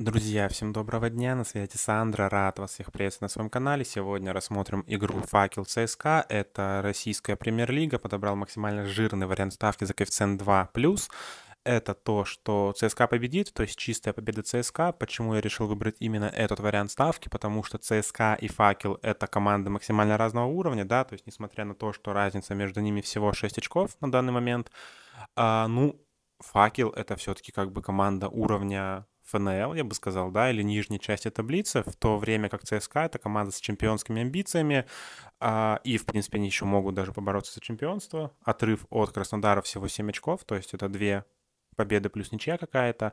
Друзья, всем доброго дня, на связи Сандра, рад вас всех приветствовать на своем канале. Сегодня рассмотрим игру «Факел ЦСКА». Это российская премьер-лига, подобрал максимально жирный вариант ставки за коэффициент 2+ это то, что ЦСКА победит, то есть чистая победа ЦСКА. Почему я решил выбрать именно этот вариант ставки? Потому что ЦСКА и Факел — это команды максимально разного уровня, да, то есть несмотря на то, что разница между ними всего 6 очков на данный момент, а, ну, Факел — это все-таки как бы команда уровня ФНЛ, я бы сказал, да, или нижней части таблицы, в то время как ЦСКА — это команда с чемпионскими амбициями, а, и, в принципе, они еще могут даже побороться за чемпионство. Отрыв от Краснодара всего 7 очков, то есть это две победы плюс ничья какая-то.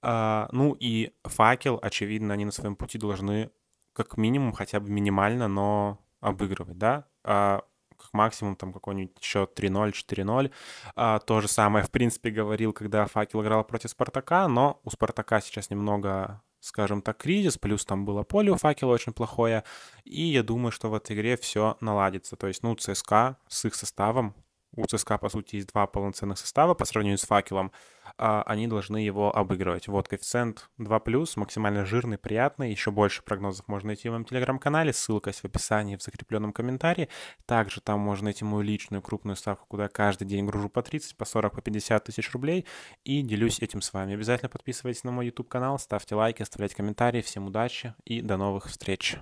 А, ну и факел, очевидно, они на своем пути должны как минимум, хотя бы минимально, но обыгрывать, да. А как максимум там какой-нибудь счет 3-0, 4-0. А, то же самое, в принципе, говорил, когда Факел играл против Спартака, но у Спартака сейчас немного скажем так, кризис, плюс там было поле у факела очень плохое, и я думаю, что в этой игре все наладится. То есть, ну, ЦСКА с их составом у ЦСКА, по сути, есть два полноценных состава по сравнению с «Факелом», а, они должны его обыгрывать. Вот коэффициент 2+, максимально жирный, приятный. Еще больше прогнозов можно найти в моем телеграм-канале, ссылка есть в описании, в закрепленном комментарии. Также там можно найти мою личную крупную ставку, куда каждый день гружу по 30, по 40, по 50 тысяч рублей и делюсь этим с вами. Обязательно подписывайтесь на мой YouTube-канал, ставьте лайки, оставляйте комментарии. Всем удачи и до новых встреч!